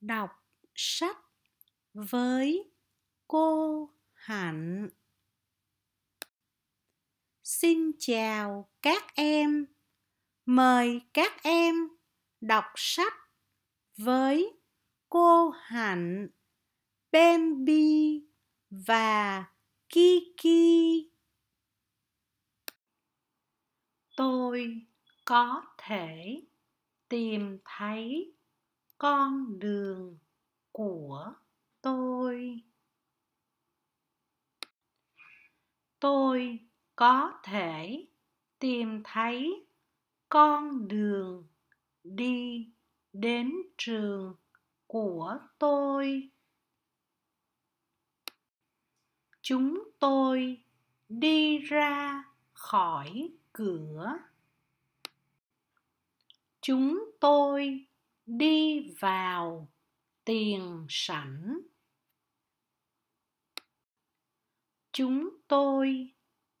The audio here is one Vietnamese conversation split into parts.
đọc sách với cô Hạnh. Xin chào các em. Mời các em đọc sách với cô Hạnh, Bambi và Kiki. Tôi có thể tìm thấy con đường của tôi tôi có thể tìm thấy con đường đi đến trường của tôi chúng tôi đi ra khỏi cửa chúng tôi đi vào tiền sảnh chúng tôi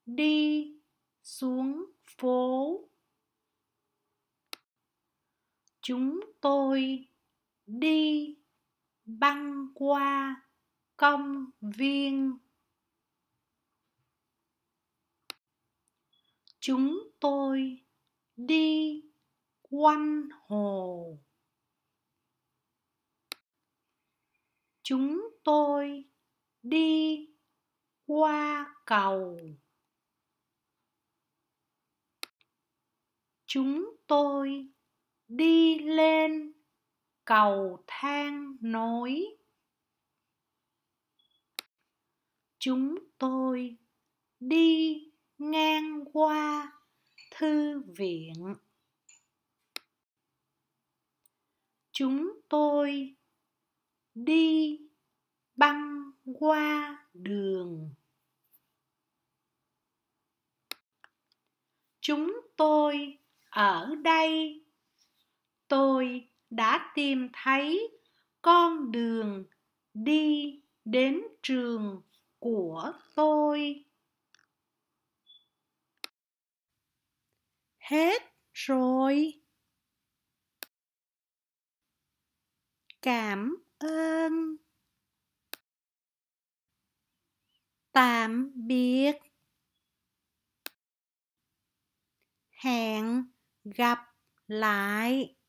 đi xuống phố chúng tôi đi băng qua công viên chúng tôi đi quanh hồ chúng tôi đi qua cầu chúng tôi đi lên cầu thang nối chúng tôi đi ngang qua thư viện chúng tôi đi băng qua đường chúng tôi ở đây tôi đã tìm thấy con đường đi đến trường của tôi hết rồi cảm tám biết hẹn gặp lại